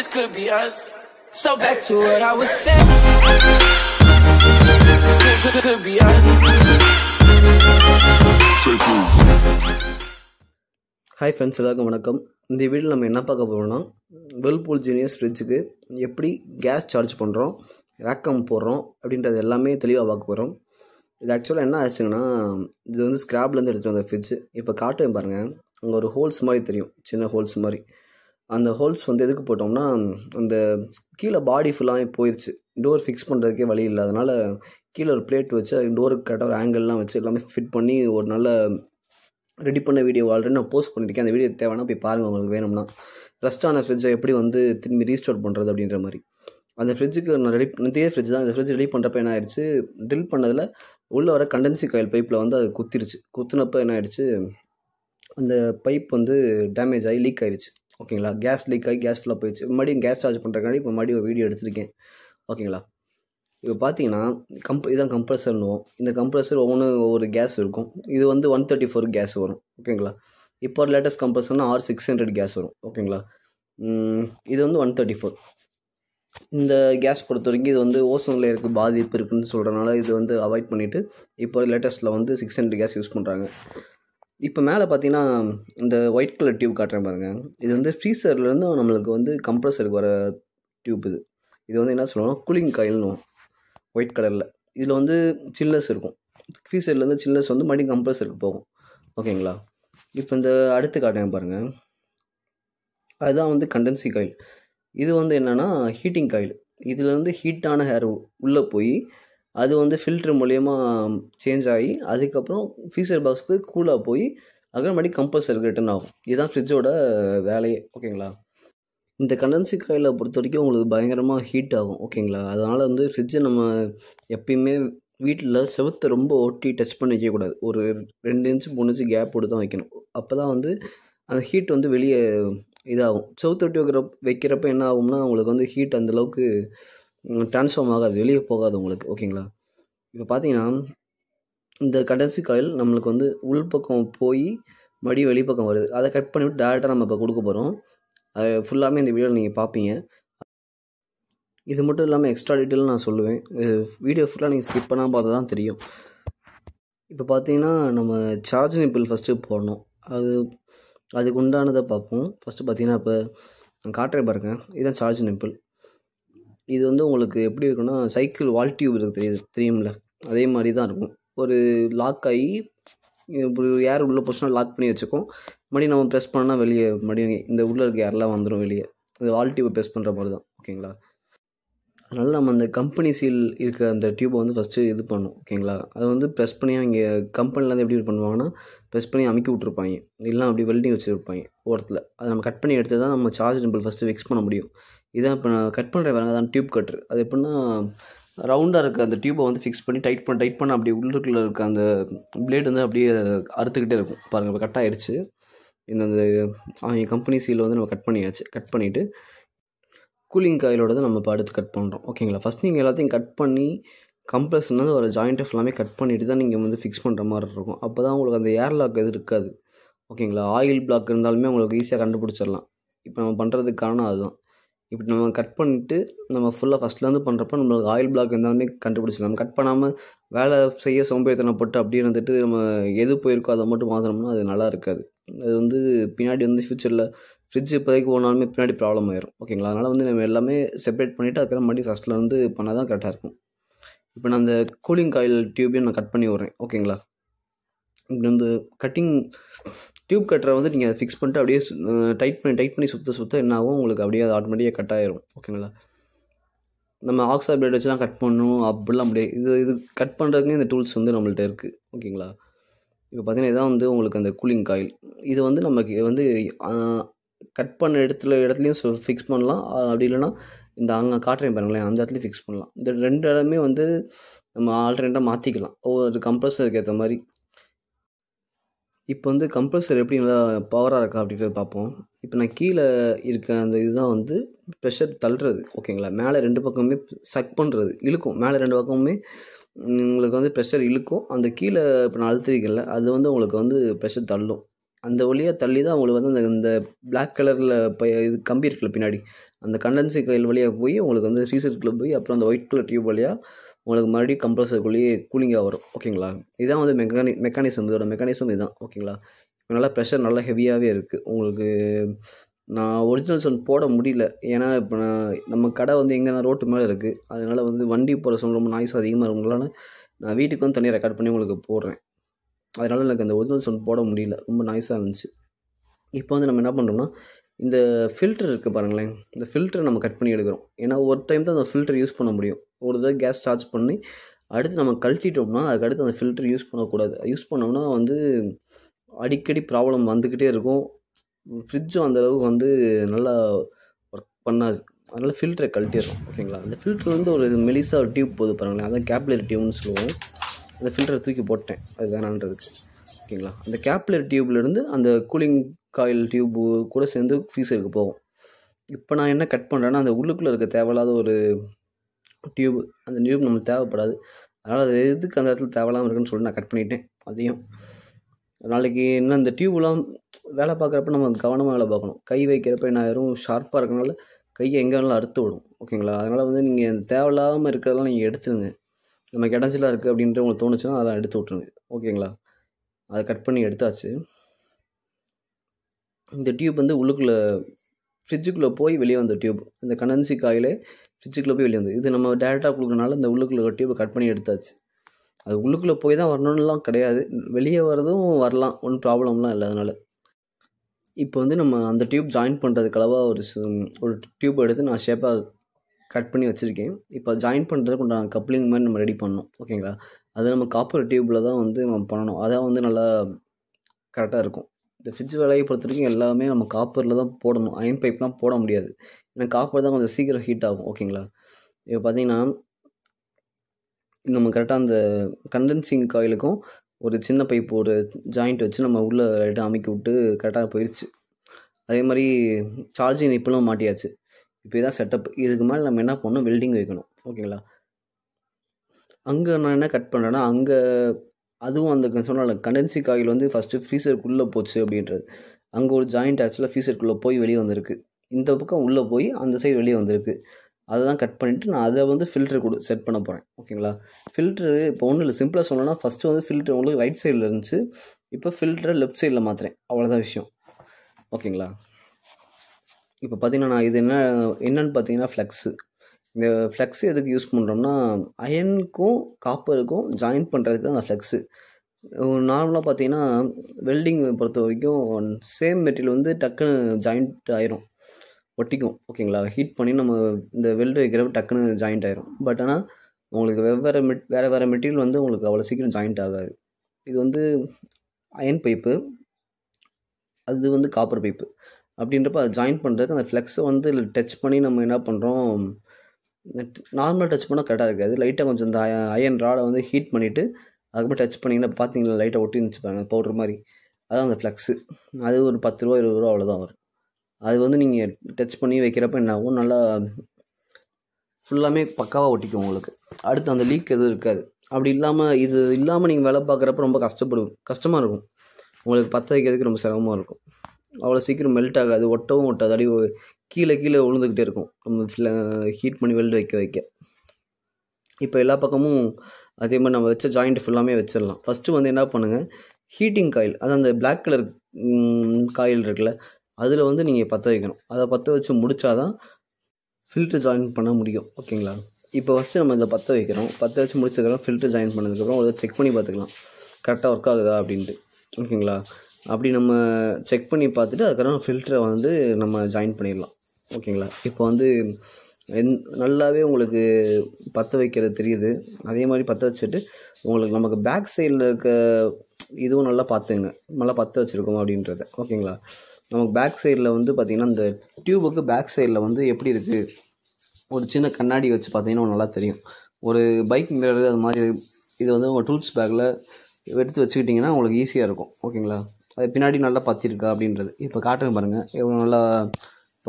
this could be us. So back to what I was saying. This could be us. Hi friends எல்லாருக்கும் வணக்கம் இந்த video நம்ம என்ன பார்க்க போகிறோம்னா வெல்பூல் ஜூனியர்ஸ் ஃப்ரிட்ஜுக்கு எப்படி கேஸ் சார்ஜ் பண்ணுறோம் ரேக்கம் போடுறோம் அப்படின்றது எல்லாமே தெளிவாக பார்க்க போகிறோம் இது ஆக்சுவலாக என்ன ஆச்சுங்கன்னா இது வந்து ஸ்க்ராப்லேருந்து எடுத்துகிட்டு வந்த ஃப்ரிட்ஜு இப்போ காட்டுவேன் பாருங்கள் அங்கே ஒரு ஹோல்ஸ் மாதிரி தெரியும் சின்ன ஹோல்ஸ் மாதிரி அந்த ஹோல்ஸ் வந்து எதுக்கு போட்டோம்னா அந்த கீழே பாடி ஃபுல்லாக போயிடுச்சு டோர் ஃபிக்ஸ் பண்ணுறதுக்கே வழி இல்லை அதனால் கீழே ஒரு பிளேட் வச்சு அது டோருக்கு கரெக்டாக ஒரு ஆங்கிள்லாம் வச்சு எல்லாமே ஃபிட் பண்ணி ஒரு நல்ல ரெடி பண்ண வீடியோ ஆல்ரெடி நான் போஸ்ட் பண்ணியிருக்கேன் அந்த வீடியோ தேவைன்னா போய் பாருங்கள் உங்களுக்கு வேணும்னா ரெஸ்டான ஃப்ரிட்ஜை எப்படி வந்து திரும்பி ரீஸ்டோர் பண்ணுறது அப்படின்ற மாதிரி அந்த ஃப்ரிட்ஜுக்கு நான் ரெடி இதே ஃப்ரிட்ஜ் தான் அந்த ஃப்ரிட்ஜ் ரெடி பண்ணுறப்ப என்ன ஆயிடுச்சு ட்ரில் பண்ணதில் உள்ளே வர கண்டென்சி காயில் பைப்பில் வந்து அது குத்திருச்சு குத்துனப்போ என்ன ஆயிடுச்சு அந்த பைப் வந்து டேமேஜ் ஆகி லீக் ஆயிடுச்சு ஓகேங்களா கேஸ் லீக் ஆகி கேஸ் ஃபுல்லாக போயிடுச்சு மறுபடியும் கேஸ் சார்ஜ் பண்ணுறக்காண்டி இப்போ மறுபடியும் வீடியோ எடுத்திருக்கேன் ஓகேங்களா இப்போ பார்த்தீங்கன்னா கம்ப் இதுதான் கம்ப்ரஸர்னுவோம் இந்த கம்ப்ரெசர் ஒவ்வொன்று ஒவ்வொரு கேஸ் இருக்கும் இது வந்து ஒன் தேர்ட்டி ஃபோர் கேஸ் வரும் ஓகேங்களா இப்போ லேட்டஸ்ட் கம்ப்ரெசர்னா ஆர் சிக்ஸ் ஹண்ட்ரட் கேஸ் வரும் ஓகேங்களா இது வந்து ஒன் தேர்ட்டி ஃபோர் இந்த கேஸ் பொறுத்த வரைக்கும் இது வந்து ஓசோன் இருக்க பாதிப்பு இருக்குன்னு சொல்கிறனால இது வந்து அவாய்ட் பண்ணிவிட்டு இப்போ லேட்டஸ்ட்டில் வந்து சிக்ஸ் ஹண்ட்ரட் கேஸ் யூஸ் பண்ணுறாங்க இப்போ மேலே பார்த்தீங்கன்னா இந்த ஒயிட் கலர் டியூப் காட்டுறேன் பாருங்கள் இது வந்து ஃப்ரீசர்லேருந்து நம்மளுக்கு வந்து கம்ப்ரஸருக்கு வர டியூப் இது இது வந்து என்ன சொல்லணும் கூலிங் காயில்னு ஒயிட் கலரில் இதில் வந்து சில்லர்ஸ் இருக்கும் ஃப்ரீசர்லேருந்து சில்லர்ஸ் வந்து மறுபடியும் கம்ப்ரஸருக்கு போகும் ஓகேங்களா இப்போ இந்த அடுத்து காட்டுறேன் பாருங்கள் அதுதான் வந்து கண்டென்சி காயில் இது வந்து என்னென்னா ஹீட்டிங் காயில் இதில் வந்து ஹீட்டான ஹேர் உள்ளே போய் அது வந்து ஃபில்ட்ரு மூலயமா சேஞ்ச் ஆகி அதுக்கப்புறம் ஃபீசர் பாக்ஸுக்கு கூலாக போய் அப்புறமேட்டி கம்பல்சரி ரிட்டர்ன் ஆகும் இதுதான் ஃப்ரிட்ஜோட வேலையே ஓகேங்களா இந்த கண்டன்சி காயில் பொறுத்த வரைக்கும் உங்களுக்கு பயங்கரமாக ஹீட் ஆகும் ஓகேங்களா அதனால் வந்து ஃப்ரிட்ஜை நம்ம எப்பயுமே வீட்டில் செவத்தை ரொம்ப ஒட்டி டச் பண்ணி வைக்கக்கூடாது ஒரு ரெண்டு இன்ச்சு மூணு இன்ச்சு கேப் போட்டு தான் வைக்கணும் அப்போ தான் வந்து அந்த ஹீட் வந்து வெளியே இதாகும் செவத்தொட்டி வைக்கிற வைக்கிறப்ப என்ன ஆகும்னா உங்களுக்கு வந்து ஹீட் அந்தளவுக்கு டிரான்ஸ்ஃபார்ம் ஆகாது வெளியே போகாது உங்களுக்கு ஓகேங்களா இப்போ பார்த்தீங்கன்னா இந்த கடைசி காயில் நம்மளுக்கு வந்து உள்பக்கம் போய் மறுபடியும் வெளிப்பக்கம் வருது அதை கட் பண்ணிவிட்டு டேரெக்டாக நம்ம இப்போ கொடுக்க போகிறோம் அது ஃபுல்லாமே இந்த வீடியோவில் நீங்கள் பார்ப்பீங்க இது மட்டும் இல்லாமல் எக்ஸ்ட்ரா டீட்டெயில் நான் சொல்லுவேன் வீடியோ ஃபுல்லாக நீங்கள் ஸ்கிப் பண்ணாமல் பார்த்தா தான் தெரியும் இப்போ பார்த்தீங்கன்னா நம்ம சார்ஜிங் பில் ஃபஸ்ட்டு போடணும் அது அதுக்கு உண்டானதை பார்ப்போம் ஃபஸ்ட்டு பார்த்தீங்கன்னா இப்போ நான் காட்டுறேன் பாருங்கள் இதுதான் சார்ஜிங் பில் இது வந்து உங்களுக்கு எப்படி இருக்குன்னா சைக்கிள் வால் டியூப் இருக்குது தெரியுது தெரியும்ல அதே மாதிரி தான் இருக்கும் ஒரு லாக் ஆகி இப்போ ஏர் உள்ளே போச்சுன்னா லாக் பண்ணி வச்சுக்கோம் மறுபடியும் நம்ம ப்ரெஸ் பண்ணால் வெளியே மறுபடியும் இந்த உள்ளே இருக்க ஏர்லாம் வந்துடும் வெளியே அது வால் டியூப்பை ப்ரெஸ் பண்ணுற மாதிரி தான் ஓகேங்களா அதனால் நம்ம அந்த கம்பெனி சீல் இருக்க அந்த டியூப்பை வந்து ஃபஸ்ட்டு இது பண்ணும் ஓகேங்களா அது வந்து ப்ரெஸ் பண்ணி இங்கே கம்பெனிலேருந்து எப்படி பண்ணுவாங்கன்னா ப்ரெஸ் பண்ணி அமுக்கி விட்ருப்பாங்க இல்லைனா அப்படி வெல்டிங் வச்சுருப்பாங்க ஓரத்தில் அதை நம்ம கட் பண்ணி எடுத்து தான் நம்ம சார்ஜ் டம்பிள் ஃபஸ்ட்டு ஃபிக்ஸ் பண்ண முடியும் இதான் இப்போ நான் கட் பண்ணுற வேலை தான் டியூப் கட்ரு அது எப்படின்னா ரவுண்டாக இருக்க அந்த டியூப்பை வந்து ஃபிக்ஸ் பண்ணி டைட் பண்ண டைட் பண்ண அப்படியே உள்ளுக்குள்ளே இருக்க அந்த பிளேடு வந்து அப்படியே அறுத்துக்கிட்டே இருக்கும் பாருங்கள் இப்போ கட் ஆகிடுச்சு இந்த அந்த கம்பெனி சீலில் வந்து நம்ம கட் பண்ணியாச்சு கட் பண்ணிவிட்டு கூலிங் காயிலோட தான் நம்ம அடுத்து கட் பண்ணுறோம் ஓகேங்களா ஃபஸ்ட் நீங்கள் எல்லாத்தையும் கட் பண்ணி கம்ப்ரஸ்லேருந்து ஒரு ஜாயிண்ட் எல்லாமே கட் பண்ணிவிட்டு தான் நீங்கள் வந்து ஃபிக்ஸ் பண்ணுற மாதிரி இருக்கும் அப்போ தான் உங்களுக்கு அந்த ஏர்லாக் எது இருக்காது ஓகேங்களா ஆயில் பிளாக் இருந்தாலுமே உங்களுக்கு ஈஸியாக கண்டுபிடிச்சிடலாம் இப்போ நம்ம பண்ணுறதுக்கு காரணம் அதுதான் இப்படி நம்ம கட் பண்ணிட்டு நம்ம ஃபுல்லாக ஃபஸ்ட்லேருந்து பண்ணுறப்ப நம்மளுக்கு ஆயில் பிளாக் இருந்தாலுமே கண்டுபிடிச்சிடலாம் கட் பண்ணாமல் வேலை செய்ய சோம்பேறித்தனை போட்டு அப்படியே இருந்துட்டு நம்ம எது போயிருக்கோ அதை மட்டும் மாற்றினோம்னா அது நல்லா இருக்காது அது வந்து பின்னாடி வந்து ஃப்யூச்சரில் ஃப்ரிட்ஜ் இப்போதைக்கு போனாலுமே பின்னாடி ப்ராப்ளம் ஆயிரும் ஓகேங்களா அதனால் வந்து நம்ம எல்லாமே செப்பரேட் பண்ணிவிட்டு அதுக்கப்புறம் மறுபடியும் ஃபஸ்ட்லேருந்து பண்ணால் தான் கரெக்டாக இருக்கும் இப்போ நான் அந்த கூலிங் காயில் டியூபையும் நான் கட் பண்ணி விட்றேன் ஓகேங்களா இப்படி வந்து கட்டிங் டியூப் கட்டரை வந்து நீங்கள் ஃபிக்ஸ் பண்ணிட்டு அப்படியே டைட் பண்ணி டைட் பண்ணி சுற்ற சுற்ற என்ன ஆகும் உங்களுக்கு அப்படியே அது ஆட்டோமேட்டிக்காக கட் ஆகிரும் ஓகேங்களா நம்ம ஆக்ஸா பிளேட் வச்சுலாம் கட் பண்ணணும் அப்படிலாம் அப்படியே இது இது கட் பண்ணுறதுக்கு இந்த டூல்ஸ் வந்து நம்மள்ட்ட இருக்குது ஓகேங்களா இப்போ பார்த்தீங்கன்னா இதான் வந்து உங்களுக்கு அந்த கூலிங் காயில் இது வந்து நமக்கு வந்து கட் பண்ண இடத்துல இடத்துலையும் ஃபிக்ஸ் பண்ணலாம் அப்படி இல்லைனா இந்த அங்கே காட்டுறேன் பாருங்களேன் அந்த இடத்துலையும் ஃபிக்ஸ் பண்ணலாம் இந்த ரெண்டு இடமே வந்து நம்ம ஆல்டர்னேட்டாக மாற்றிக்கலாம் ஒவ்வொரு கம்ப்ரஸருக்கு ஏற்ற மாதிரி இப்போ வந்து கம்ப்ரஸர் எப்படி நல்லா பவராக இருக்கா அப்படின்றத பார்ப்போம் இப்போ நான் கீழே இருக்க அந்த இதுதான் வந்து ப்ரெஷர் தள்ளுறது ஓகேங்களா மேலே ரெண்டு பக்கமே சக் பண்ணுறது இழுக்கும் மேலே ரெண்டு பக்கமுமே உங்களுக்கு வந்து ப்ரெஷர் இழுக்கும் அந்த கீழே இப்போ நான் அழுத்திருக்கல அது வந்து உங்களுக்கு வந்து ப்ரெஷர் தள்ளும் அந்த வழியாக தள்ளி தான் உங்களுக்கு வந்து அந்த இந்த பிளாக் கலரில் இது கம்பி இருக்குல்ல பின்னாடி அந்த கண்டன்சி கையில் வழியாக போய் உங்களுக்கு வந்து சீசர்க்கில் போய் அப்புறம் அந்த ஒயிட் கலர் டியூப் வழியாக உங்களுக்கு மறுபடியும் கம்ப்ரஸருக்குள்ளேயே கூலிங்காக வரும் ஓகேங்களா இதுதான் வந்து மெக்கானி மெக்கானிசம் இதோட மெக்கானிசம் இதுதான் ஓகேங்களா நல்லா ப்ரெஷர் நல்லா ஹெவியாகவே இருக்குது உங்களுக்கு நான் ஒரிஜினல் சவுண்ட் போட முடியல ஏன்னா இப்போ நான் நம்ம கடை வந்து எங்கன்னா ரோட்டு மேலே இருக்குது அதனால் வந்து வண்டி போகிற சவுண்ட் ரொம்ப நாய்ஸ் அதிகமாக இருக்கும்னால நான் வீட்டுக்கு வந்து தனியாக ரெக்கார்ட் பண்ணி உங்களுக்கு போடுறேன் அதனால் எனக்கு அந்த ஒரிஜினல் சவுண்ட் போட முடியல ரொம்ப நாய்ஸாக இருந்துச்சு இப்போ வந்து நம்ம என்ன பண்ணுறோம்னா இந்த ஃபில்டர் இருக்குது பாருங்களேன் இந்த ஃபில்டரை நம்ம கட் பண்ணி எடுக்கிறோம் ஏன்னா ஒரு டைம் தான் அந்த ஃபில்டர் யூஸ் பண்ண முடியும் ஒரு தடவை கேஸ் சார்ஜ் பண்ணி அடுத்து நம்ம கழட்டிட்டோம்னா அதுக்கடுத்து அந்த ஃபில்டர் யூஸ் பண்ணக்கூடாது யூஸ் பண்ணோம்னா வந்து அடிக்கடி ப்ராப்ளம் வந்துக்கிட்டே இருக்கும் ஃப்ரிட்ஜும் அந்தளவுக்கு வந்து நல்லா ஒர்க் பண்ணாது அதனால் ஃபில்டரை கழட்டிடுறோம் ஓகேங்களா அந்த ஃபில்டர் வந்து ஒரு மெலிசாக ஒரு டியூப் போது பாருங்களேன் அதான் கேப்லர் டியூப்னு சொல்லுவோம் அந்த ஃபில்டரை தூக்கி போட்டேன் அது வேணான்றதுக்கு ஓகேங்களா அந்த கேப்லர் டியூப்லேருந்து அந்த கூலிங் காயில் டியூப்பு கூட சேர்ந்து ஃபீஸ் இருக்க போகும் இப்போ நான் என்ன கட் பண்ணுறேன்னா அந்த உள்ளுக்குள்ளே இருக்க தேவையில்லாத ஒரு டியூப் அந்த டியூப் நமக்கு தேவைப்படாது அதனால் அது எதுக்கு அந்த இடத்துல தேவையில்லாமல் இருக்குன்னு சொல்லி நான் கட் பண்ணிட்டேன் அதையும் நாளைக்கு என்ன இந்த டியூப்லாம் வேலை பார்க்குறப்ப நம்ம கவனமாக வேலை பார்க்கணும் கை வைக்கிறப்ப என்ன ஆயிரும் ஷார்ப்பாக இருக்கனால கையை எங்கே வேணாலும் அறுத்து விடும் ஓகேங்களா அதனால் வந்து நீங்கள் தேவையில்லாமல் இருக்கிறதெல்லாம் நீங்கள் எடுத்துருங்க நம்ம இடஞ்சலாக இருக்குது அப்படின்ற உங்களுக்கு தோணுச்சுன்னா அதெல்லாம் எடுத்து விட்ருங்க ஓகேங்களா அதை கட் பண்ணி எடுத்தாச்சு இந்த டியூப் வந்து உள்ளுக்குள்ளே ஃப்ரிட்ஜுக்குள்ளே போய் வெளியே வந்த டியூப் இந்த கண்டன்சி காயில் ஃப்ரிட்ஜுக்குள்ளே போய் வெளியே வந்து இது நம்ம டேரெக்டாக கொடுக்குறனால இந்த உள்ளுக்குள்ளே டியூப்பை கட் பண்ணி எடுத்தாச்சு அது உள்ளுக்குள்ளே போய் தான் வரணும்லாம் கிடையாது வெளியே வரதும் வரலாம் ஒன்றும் ப்ராப்ளம்லாம் இல்லை அதனால் இப்போ வந்து நம்ம அந்த டியூப் ஜாயின் பண்ணுறதுக்கு அளவாக ஒரு ஒரு டியூப் எடுத்து நான் ஷேப்பாக கட் பண்ணி வச்சுருக்கேன் இப்போ ஜாயின் பண்ணுறதுக்கு நான் கப்ளிங் மாதிரி நம்ம ரெடி பண்ணோம் ஓகேங்களா அது நம்ம காப்பர் டியூப்பில் தான் வந்து நம்ம பண்ணணும் அதான் வந்து நல்லா கரெக்டாக இருக்கும் இந்த ஃப்ரிட்ஜ் வேலையை பொறுத்த வரைக்கும் எல்லாமே நம்ம காப்பரில் தான் போடணும் அயன் பைப்லாம் போட முடியாது ஏன்னா காப்பர் தான் கொஞ்சம் சீக்கிரம் ஹீட் ஆகும் ஓகேங்களா இப்போ பார்த்தீங்கன்னா நம்ம கரெக்டாக அந்த கண்டென்சிங் காயிலுக்கும் ஒரு சின்ன பைப் ஒரு ஜாயிண்ட் வச்சு நம்ம உள்ளே லைட்டாக அமைக்கி விட்டு கரெக்டாக போயிடுச்சு அதே மாதிரி சார்ஜிங் இப்பெல்லாம் மாட்டியாச்சு இப்போ தான் செட்டப் இதுக்கு மேலே நம்ம என்ன பண்ணணும் வெல்டிங் வைக்கணும் ஓகேங்களா அங்கே நான் என்ன கட் பண்ணுறேன்னா அங்கே அதுவும் அந்த சொன்னால கண்டென்சி காயில் வந்து ஃபஸ்ட்டு ஃப்ரீசருக்குள்ளே போச்சு அப்படின்றது அங்கே ஒரு ஜாயிண்ட் ஆக்சுவலாக ஃப்ரீசருக்குள்ளே போய் வெளியே வந்திருக்கு இந்த பக்கம் உள்ளே போய் அந்த சைடு வெளியே வந்திருக்கு அதை தான் கட் பண்ணிவிட்டு நான் அதை வந்து ஃபில்டர் கொடு செட் பண்ண போகிறேன் ஓகேங்களா ஃபில்ட்ரு இப்போ ஒன்றும் இல்லை சிம்பிளாக சொல்லணும்னா ஃபஸ்ட்டு வந்து ஃபில்டர் உங்களுக்கு ரைட் சைடில் இருந்துச்சு இப்போ ஃபில்டரை லெஃப்ட் சைடில் மாற்றுறேன் அவ்வளோதான் விஷயம் ஓகேங்களா இப்போ பார்த்தீங்கன்னா நான் இது என்ன என்னன்னு பார்த்தீங்கன்னா ஃப்ளெக்ஸு இந்த ஃப்ளெக்ஸ் எதுக்கு யூஸ் பண்ணுறோம்னா அயனுக்கும் காப்பருக்கும் ஜாயின் பண்ணுறதுக்கு தான் அந்த ஃப்ளெக்ஸு நார்மலாக பார்த்தீங்கன்னா வெல்டிங் பொறுத்த வரைக்கும் சேம் மெட்டீரியல் வந்து டக்குன்னு ஜாயிண்ட் ஆயிரும் ஒட்டிக்கும் ஓகேங்களா ஹீட் பண்ணி நம்ம இந்த வெல்டு வைக்கிறப்ப டக்குன்னு ஜாயிண்ட் ஆயிரும் பட் ஆனால் உங்களுக்கு வெவ்வேறு மெட் வேறு வேறு மெட்டீரியல் வந்து உங்களுக்கு அவ்வளோ சீக்கிரம் ஜாயிண்ட் ஆகாது இது வந்து அயன் பைப்பு அது வந்து காப்பர் பைப்பு அப்படின்றப்ப அதை ஜாயின் பண்ணுறதுக்கு அந்த ஃப்ளெக்ஸை வந்து டச் பண்ணி நம்ம என்ன பண்ணுறோம் நார்மலாக டச் பண்ணால் கரெக்டாக இருக்காது லைட்டாக கொஞ்சம் இந்த அயன் ராடை வந்து ஹீட் பண்ணிவிட்டு அதுக்கப்புறம் டச் பண்ணிங்கன்னா பார்த்தீங்களா லைட்டாக ஒட்டி இருந்துச்சு பாருங்கள் பவுடர் மாதிரி அதான் அந்த ஃப்ளக்ஸு அது ஒரு பத்து ரூபா இருபது ரூபா அவ்வளோதான் வரும் அது வந்து நீங்கள் டச் பண்ணி வைக்கிறப்ப என்ன ஆகும் நல்லா ஃபுல்லாமே பக்காவாக ஒட்டிக்கும் உங்களுக்கு அடுத்து அந்த லீக் எதுவும் இருக்காது அப்படி இல்லாமல் இது இல்லாமல் நீங்கள் வேலை பார்க்குறப்ப ரொம்ப கஷ்டப்படும் கஷ்டமாக இருக்கும் உங்களுக்கு பற்ற வைக்கிறதுக்கு ரொம்ப சிரமமாக இருக்கும் அவ்வளோ சீக்கிரம் மெல்ட் ஆகாது ஒட்டவும் ஒட்டாது அடி கீழே கீழே விழுந்துக்கிட்டே இருக்கும் நம்ம ஹீட் பண்ணி வெல்டு வைக்க வைக்க இப்போ எல்லா பக்கமும் அதே மாதிரி நம்ம வச்ச ஜாயிண்ட் ஃபுல்லாமே வச்சிடலாம் ஃபஸ்ட்டு வந்து என்ன பண்ணுங்கள் ஹீட்டிங் காயில் அது அந்த பிளாக் கலர் காயில் இருக்குல்ல அதில் வந்து நீங்கள் பற்ற வைக்கணும் அதை பற்ற வச்சு தான் ஃபில்ட்ரு ஜாயின் பண்ண முடியும் ஓகேங்களா இப்போ ஃபஸ்ட்டு நம்ம இதை பற்ற வைக்கிறோம் பற்ற வச்சு முடிச்சதுக்கப்புறம் ஃபில்ட்ரு ஜாயின் பண்ணதுக்கப்புறம் அதை செக் பண்ணி பார்த்துக்கலாம் கரெக்டாக ஒர்க் ஆகுதா அப்படின்ட்டு ஓகேங்களா அப்படி நம்ம செக் பண்ணி பார்த்துட்டு அதுக்கப்புறம் ஃபில்டரை வந்து நம்ம ஜாயின் பண்ணிடலாம் ஓகேங்களா இப்போ வந்து எந் நல்லாவே உங்களுக்கு பற்ற வைக்கிறது தெரியுது அதே மாதிரி பற்ற வச்சுட்டு உங்களுக்கு நமக்கு பேக் சைடில் இருக்க இதுவும் நல்லா பார்த்துங்க நல்லா பற்ற வச்சுருக்கோம் அப்படின்றத ஓகேங்களா நமக்கு பேக் சைடில் வந்து பார்த்திங்கன்னா இந்த டியூபுக்கு பேக் சைடில் வந்து எப்படி இருக்குது ஒரு சின்ன கண்ணாடி வச்சு பார்த்தீங்கன்னா நல்லா தெரியும் ஒரு பைக் மிரர் அது மாதிரி இது வந்து உங்கள் டூல்ஸ் பேக்கில் எடுத்து வச்சுக்கிட்டிங்கன்னா உங்களுக்கு ஈஸியாக இருக்கும் ஓகேங்களா அது பின்னாடி நல்லா பற்றிருக்கா அப்படின்றது இப்போ காட்டுங்க பாருங்கள் எவ்வளோ நல்லா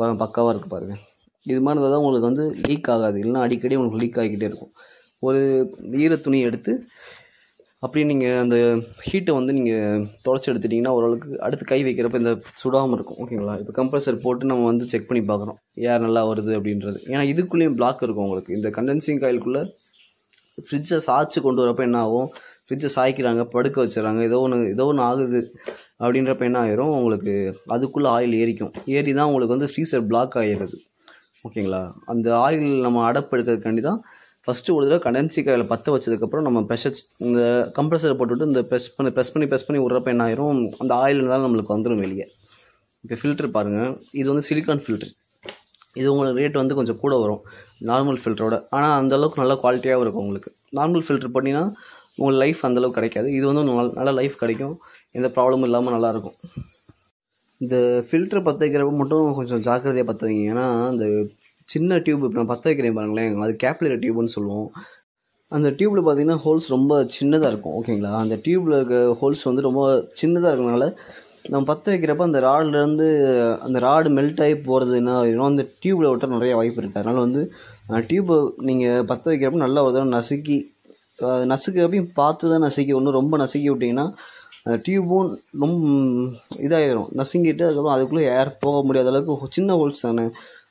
பக்காவாக இருக்குது பாருங்கள் இது மாதிரி இருந்தால் தான் உங்களுக்கு வந்து லீக் ஆகாது இல்லைனா அடிக்கடி உங்களுக்கு லீக் ஆகிக்கிட்டே இருக்கும் ஒரு ஈர துணி எடுத்து அப்படியே நீங்கள் அந்த ஹீட்டை வந்து நீங்கள் தொலைச்சி எடுத்துட்டிங்கன்னா ஓரளவுக்கு அடுத்து கை வைக்கிறப்ப இந்த சுடாமல் இருக்கும் ஓகேங்களா இப்போ கம்ப்ரஸர் போட்டு நம்ம வந்து செக் பண்ணி பார்க்குறோம் யார் நல்லா வருது அப்படின்றது ஏன்னா இதுக்குள்ளேயும் பிளாக் இருக்கும் உங்களுக்கு இந்த கண்டென்சிங் காயிலுக்குள்ளே ஃப்ரிட்ஜை சாய்ச்சி கொண்டு வரப்போ என்ன ஆகும் ஃப்ரிட்ஜை சாய்க்கிறாங்க படுக்க வச்சுறாங்க ஏதோ ஒன்று ஏதோ ஒன்று ஆகுது அப்படின்றப்ப என்ன ஆயிரும் உங்களுக்கு அதுக்குள்ளே ஆயில் ஏறிக்கும் ஏறி தான் உங்களுக்கு வந்து ஃப்ரீசர் பிளாக் ஆகிடுது ஓகேங்களா அந்த ஆயில் நம்ம அடப்பு எடுக்கிறதுக்காண்டி தான் ஃபஸ்ட்டு ஒரு தடவை கண்டன்சி காயில் பற்ற வச்சதுக்கப்புறம் நம்ம ப்ரெஷர் இந்த கம்ப்ரெசரை போட்டுவிட்டு இந்த ப்ரெஷ் பண்ணி ப்ரெஸ் பண்ணி ப்ரெஸ் பண்ணி விட்றப்ப என்ன ஆயிரும் அந்த ஆயில் இருந்தாலும் நம்மளுக்கு வந்துடும் வெளியே இப்போ ஃபில்டர் பாருங்கள் இது வந்து சிலிக்கான் ஃபில்ட்ரு இது உங்களுக்கு ரேட் வந்து கொஞ்சம் கூட வரும் நார்மல் ஃபில்டரோட ஆனால் அந்தளவுக்கு நல்ல குவாலிட்டியாகவும் இருக்கும் உங்களுக்கு நார்மல் ஃபில்ட்ரு பண்ணினா உங்கள் லைஃப் அந்தளவுக்கு கிடைக்காது இது வந்து நல்ல நல்ல லைஃப் கிடைக்கும் எந்த ப்ராப்ளமும் இல்லாமல் நல்லாயிருக்கும் இந்த ஃபில்டர் பற்ற வைக்கிறப்ப மட்டும் கொஞ்சம் ஜாக்கிரதையாக பற்ற வைங்க ஏன்னா அந்த சின்ன டியூப் இப்போ நான் பற்ற வைக்கிறேன் பாருங்களேன் அது கேப்லேட் டியூப்னு சொல்லுவோம் அந்த டியூப்பில் பார்த்திங்கன்னா ஹோல்ஸ் ரொம்ப சின்னதாக இருக்கும் ஓகேங்களா அந்த டியூப்பில் இருக்க ஹோல்ஸ் வந்து ரொம்ப சின்னதாக இருக்கிறதுனால நம்ம பற்ற வைக்கிறப்ப அந்த ராட்லேருந்து அந்த ராடு மெல்ட் ஆகி போகிறது என்ன ஆகிடும் அந்த டியூப்பில் விட்டால் நிறைய வாய்ப்பு இருக்குது அதனால் வந்து டியூப்பை நீங்கள் பற்ற வைக்கிறப்ப நல்லா ஒரு தடவை நசுக்கி நசுக்க அப்படியும் பார்த்து தான் நசுக்கி ஒன்று ரொம்ப நசுக்கி விட்டிங்கன்னா டியூபும் ரொம்ப இதாகிடும் நசுங்கிட்டு அதுக்கப்புறம் அதுக்குள்ளே ஏர் போக முடியாத அளவுக்கு சின்ன ஹோல்ஸ் தானே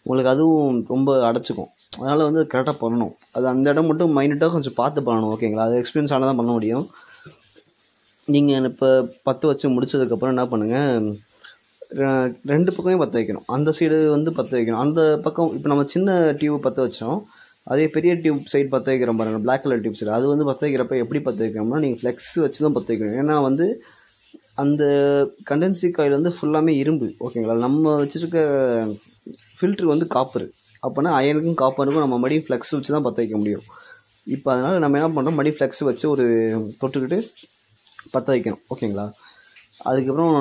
உங்களுக்கு அதுவும் ரொம்ப அடைச்சிக்கும் அதனால் வந்து கரெக்டாக பண்ணணும் அது அந்த இடம் மட்டும் மைனட்டாக கொஞ்சம் பார்த்து பண்ணணும் ஓகேங்களா அது எக்ஸ்பீரியன்ஸ் ஆனால் தான் பண்ண முடியும் நீங்கள் இப்போ பத்து வச்சு முடிச்சதுக்கப்புறம் என்ன பண்ணுங்கள் ரெண்டு பக்கமே பற்ற வைக்கணும் அந்த சைடு வந்து பற்ற வைக்கணும் அந்த பக்கம் இப்போ நம்ம சின்ன டியூப் பற்ற வச்சோம் அதே பெரிய டியூப் சைட் பற்ற வைக்கிறோம் பாருங்கள் பிளாக் கலர் டியூப் சைடு அது வந்து பற்ற வைக்கிறப்ப எப்படி பற்ற வைக்கிறோம்னா நீங்கள் ஃப்ளெக்ஸ் வச்சு தான் பற்ற வைக்கணும் ஏன்னா வந்து அந்த கண்டென்சி காயில் வந்து ஃபுல்லாமே இரும்பு ஓகேங்களா நம்ம வச்சுருக்க ஃபில்ட்ரு வந்து காப்பர் அப்போனா அயனுக்கும் காப்பருக்கும் நம்ம மடி ஃப்ளெக்ஸ் வச்சு தான் பற்ற வைக்க முடியும் இப்போ அதனால் நம்ம என்ன பண்ணுறோம் மடி ஃப்ளெக்ஸ் வச்சு ஒரு தொட்டுக்கிட்டு பற்ற வைக்கணும் ஓகேங்களா அதுக்கப்புறம்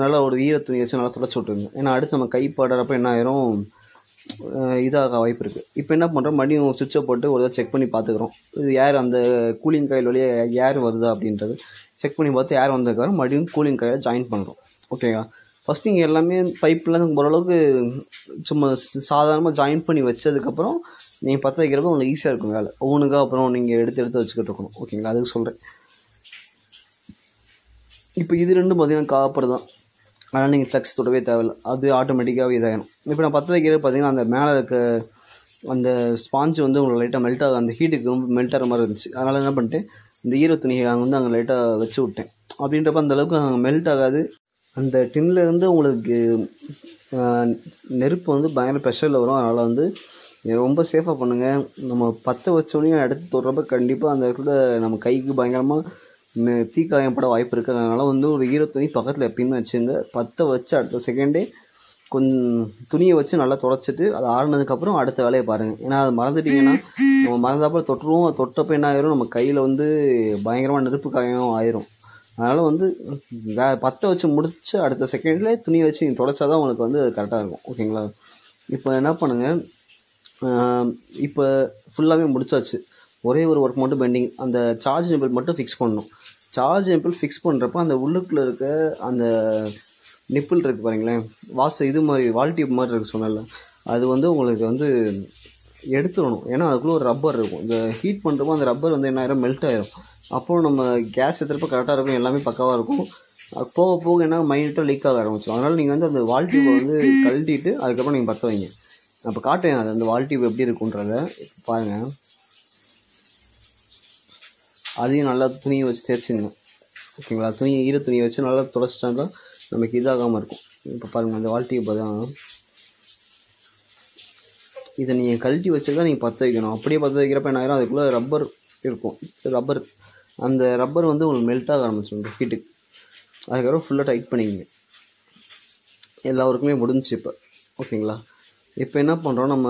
நல்லா ஒரு ஈர வச்சு நல்லா துடைச்சி விட்டுருங்க ஏன்னா அடுத்து நம்ம கை என்ன ஆயிரும் இதாக வாய்ப்பு இருக்குது இப்போ என்ன பண்ணுறோம் மறுபடியும் சுவிட்சை போட்டு ஒரு செக் பண்ணி பார்த்துக்குறோம் இது ஏர் அந்த கூலிங் காயில் வழியே ஏர் வருதா அப்படின்றது செக் பண்ணி பார்த்து ஏர் வந்ததுக்கப்புறம் மறுபடியும் கூலிங் காயில் ஜாயின் பண்ணுறோம் ஓகேங்க ஃபஸ்ட் நீங்கள் எல்லாமே பைப்லாம் ஓரளவுக்கு சும்மா சாதாரணமாக ஜாயின் பண்ணி வச்சதுக்கப்புறம் நீங்கள் பற்ற வைக்கிறப்ப உங்களுக்கு ஈஸியாக இருக்கும் வேலை ஒவ்வொன்றுக்காக அப்புறம் நீங்கள் எடுத்து எடுத்து வச்சுக்கிட்டு இருக்கணும் ஓகேங்களா அதுக்கு சொல்கிறேன் இப்போ இது ரெண்டும் பார்த்தீங்கன்னா காப்பர் தான் அதனால் நீங்கள் ஃப்ளெக்ஸ் தொடவே தேவையில்லை அது ஆட்டோமேட்டிக்காகவே இதாகிடும் இப்போ நான் பற்ற வைக்கிறது பார்த்தீங்கன்னா அந்த மேலே இருக்க அந்த ஸ்பாஞ்சு வந்து உங்களுக்கு லைட்டாக மெல்ட் ஆகும் அந்த ஹீட்டுக்கு ரொம்ப மெல்ட் ஆகிற மாதிரி இருந்துச்சு அதனால் என்ன பண்ணிட்டேன் இந்த ஈர துணியை அங்கே வந்து அங்கே லைட்டாக வச்சு விட்டேன் அப்படின்றப்ப அந்தளவுக்கு அங்கே மெல்ட் ஆகாது அந்த டின்லேருந்து உங்களுக்கு நெருப்பு வந்து பயங்கர ப்ரெஷரில் வரும் அதனால் வந்து ரொம்ப சேஃபாக பண்ணுங்கள் நம்ம பற்ற வச்சோடனே எடுத்து தொடுறப்ப கண்டிப்பாக அந்த இடத்துல நம்ம கைக்கு பயங்கரமாக தீக்காயப்பட வாய்ப்பு இருக்குது அதனால் வந்து ஒரு ஈர துணி பக்கத்தில் எப்பயுமே வச்சுங்க பற்ற வச்சு அடுத்த செகண்டே கொஞ்சம் துணியை வச்சு நல்லா தொடச்சிட்டு அதை ஆடினதுக்கப்புறம் அடுத்த வேலையை பாருங்கள் ஏன்னா அது மறந்துட்டிங்கன்னா நம்ம மறந்தாப்புறம் தொட்டுருவோம் தொட்டப்போ என்ன ஆயிரும் நம்ம கையில் வந்து பயங்கரமாக நெருப்பு காயம் ஆயிரும் அதனால் வந்து வே பற்ற வச்சு முடிச்சு அடுத்த செகண்ட்லேயே துணியை வச்சு நீங்கள் தொடச்சா தான் உங்களுக்கு வந்து அது கரெக்டாக இருக்கும் ஓகேங்களா இப்போ என்ன பண்ணுங்கள் இப்போ ஃபுல்லாகவே முடிச்சாச்சு ஒரே ஒரு ஒர்க் மட்டும் பெண்டிங் அந்த சார்ஜ் நிபிள் மட்டும் ஃபிக்ஸ் பண்ணணும் சார்ஜ் எம்பிள் ஃபிக்ஸ் பண்ணுறப்போ அந்த உள்ளுக்குள்ளே இருக்க அந்த நிப்பிள் இருக்குது பாருங்களேன் வாச இது மாதிரி வால்டியூப் மாதிரி இருக்குது சொன்னால அது வந்து உங்களுக்கு வந்து எடுத்துடணும் ஏன்னா அதுக்குள்ளே ஒரு ரப்பர் இருக்கும் இந்த ஹீட் பண்ணுறப்போ அந்த ரப்பர் வந்து என்ன ஆயிரும் மெல்ட் ஆயிரும் அப்போது நம்ம கேஸ் எடுத்துகிறப்ப கரெக்டாக இருக்கும் எல்லாமே பக்காவாக இருக்கும் போக போக என்ன மைனட்டாக லீக் ஆக ஆரம்பிச்சோம் அதனால் நீங்கள் வந்து அந்த வால்டியூப்பை வந்து கழட்டிட்டு அதுக்கப்புறம் நீங்கள் பற்ற வைங்க அப்போ காட்டுவேன் அது அந்த வால்டியூப் எப்படி இருக்குன்றத பாருங்கள் அதையும் நல்லா துணியை வச்சு தேய்ச்சிடணும் ஓகேங்களா துணி ஈர துணியை வச்சு நல்லா துடைச்சிட்டாக்கா நமக்கு இதாகாமல் இருக்கும் இப்போ பாருங்கள் அந்த வாழ்க்கையை பார்த்தா இதை நீங்கள் கழட்டி தான் நீங்கள் பற்ற வைக்கணும் அப்படியே பற்ற வைக்கிறப்ப என்ன ஆயிரும் அதுக்குள்ளே ரப்பர் இருக்கும் ரப்பர் அந்த ரப்பர் வந்து உங்களுக்கு மெல்ட் ஆக ஆரம்பிச்சிடும் ஹீட்டுக்கு அதுக்கப்புறம் ஃபுல்லாக டைட் பண்ணிக்கங்க எல்லாருக்குமே முடிஞ்சு இப்போ ஓகேங்களா இப்போ என்ன பண்ணுறோம் நம்ம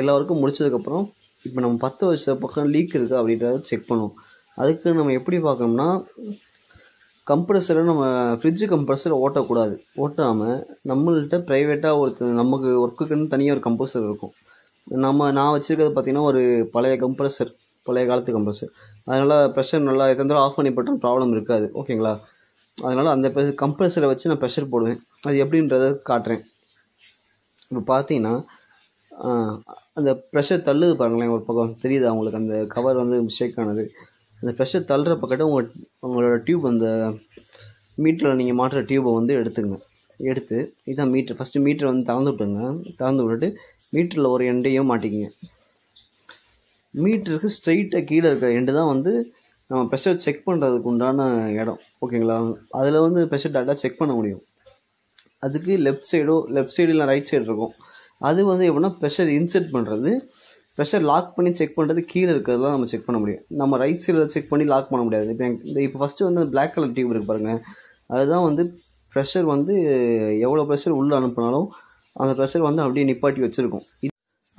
எல்லாருக்கும் முடிச்சதுக்கப்புறம் இப்போ நம்ம பற்ற வச்ச பக்கம் லீக் இருக்குது அப்படின்றத செக் பண்ணுவோம் அதுக்கு நம்ம எப்படி பார்க்கணும்னா கம்ப்ரெஸரை நம்ம ஃப்ரிட்ஜு கம்ப்ரஸர் ஓட்டக்கூடாது ஓட்டாமல் நம்மள்கிட்ட ப்ரைவேட்டாக ஒருத்தர் நமக்கு ஒர்க்குக்குன்னு தனியாக ஒரு கம்ப்ரஸர் இருக்கும் நம்ம நான் வச்சுருக்கிறது பார்த்திங்கன்னா ஒரு பழைய கம்ப்ரஸர் பழைய காலத்து கம்ப்ரஸர் அதனால் ப்ரெஷர் நல்லா எத்தனை ஆஃப் பண்ணி போட்டால் ப்ராப்ளம் இருக்காது ஓகேங்களா அதனால் அந்த கம்ப்ரஸரை வச்சு நான் ப்ரெஷர் போடுவேன் அது எப்படின்றத காட்டுறேன் இப்போ பார்த்தீங்கன்னா அந்த ப்ரெஷர் தள்ளுது பாருங்களேன் ஒரு பக்கம் தெரியுது அவங்களுக்கு அந்த கவர் வந்து மிஸ்டேக் ஆனது அந்த ப்ரெஷர் தள்ளுற பக்கத்தை உங்கள் உங்களோட டியூப் அந்த மீட்டரில் நீங்கள் மாட்டுற டியூப்பை வந்து எடுத்துங்க எடுத்து இதான் மீட்ரு ஃபஸ்ட்டு மீட்டர் வந்து திறந்து விட்டுங்க திறந்து விட்டுட்டு மீட்டரில் ஒரு எண்டையும் மாட்டிக்கிங்க மீட்டருக்கு ஸ்ட்ரைட்டாக கீழே இருக்கிற எண்டு தான் வந்து நம்ம ப்ரெஷர் செக் பண்ணுறதுக்கு உண்டான இடம் ஓகேங்களா அதில் வந்து ப்ரெஷர் டேட்டா செக் பண்ண முடியும் அதுக்கு லெஃப்ட் சைடோ லெஃப்ட் சைடு இல்லை ரைட் சைடு இருக்கும் அது வந்து எப்படின்னா ப்ரெஷர் இன்செர்ட் பண்ணுறது ஃப்ரெஷ்ஷாக லாக் பண்ணி செக் பண்ணுறது கீழே இருக்கிறதெல்லாம் நம்ம செக் பண்ண முடியும் நம்ம ரைட் சைடில் செக் பண்ணி லாக் பண்ண முடியாது இப்போ இந்த இப்போ ஃபஸ்ட்டு வந்து பிளாக் கலர் டியூப் இருக்குது பாருங்கள் அதுதான் வந்து ப்ரெஷர் வந்து எவ்வளோ ப்ரெஷர் உள்ளே அனுப்பினாலும் அந்த ப்ரெஷர் வந்து அப்படியே நிப்பாட்டி வச்சுருக்கோம்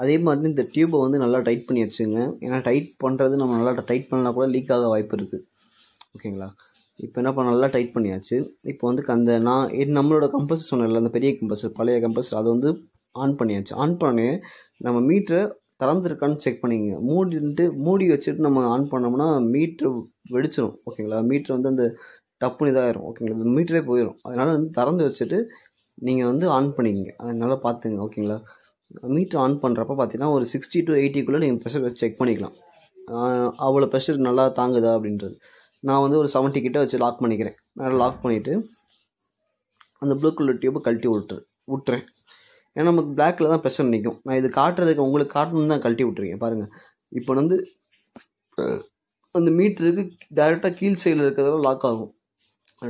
அதே மாதிரி இந்த டியூப்பை வந்து நல்லா டைட் பண்ணி வச்சுங்க ஏன்னா டைட் பண்ணுறது நம்ம நல்லா டைட் பண்ணலாம் கூட லீக் ஆக வாய்ப்பு இருக்குது ஓகேங்களா இப்போ என்ன பண்ண நல்லா டைட் பண்ணியாச்சு இப்போ வந்து அந்த நான் நம்மளோட கம்பஸர் சொன்னல அந்த பெரிய கம்பஸர் பழைய கம்பஸ் அதை வந்து ஆன் பண்ணியாச்சு ஆன் பண்ணி நம்ம மீட்டரை திறந்துருக்கான்னு செக் பண்ணிக்கங்க மூடிட்டு மூடி வச்சுட்டு நம்ம ஆன் பண்ணோம்னா மீட்ரு வெடிச்சிடும் ஓகேங்களா மீட்ரு வந்து அந்த டப்புன்னு இதாகிடும் ஓகேங்களா மீட்டரே போயிடும் அதனால் வந்து திறந்து வச்சுட்டு நீங்கள் வந்து ஆன் பண்ணிக்கங்க அதனால் பார்த்துங்க ஓகேங்களா மீட்ரு ஆன் பண்ணுறப்ப பார்த்தீங்கன்னா ஒரு சிக்ஸ்டி டு எயிட்டிக்குள்ளே நீங்கள் ப்ரெஷர் வச்சு செக் பண்ணிக்கலாம் அவ்வளோ ப்ரெஷர் நல்லா தாங்குதா அப்படின்றது நான் வந்து ஒரு செவன்ட்டி கிட்டே வச்சு லாக் பண்ணிக்கிறேன் நல்லா லாக் பண்ணிவிட்டு அந்த ப்ளூ கலர் டியூப்பை கழட்டி விட்டுரு விட்டுறேன் ஏன்னா நமக்கு பிளாக்கில் தான் ப்ரெஷர் நிற்கும் நான் இது காட்டுறதுக்கு உங்களுக்கு காட்டணும்னு தான் கழட்டி விட்டுருக்கேன் பாருங்கள் இப்போ வந்து அந்த மீட்டருக்கு டேரெக்டாக கீழ் சைடில் இருக்கிறதெல்லாம் லாக் ஆகும்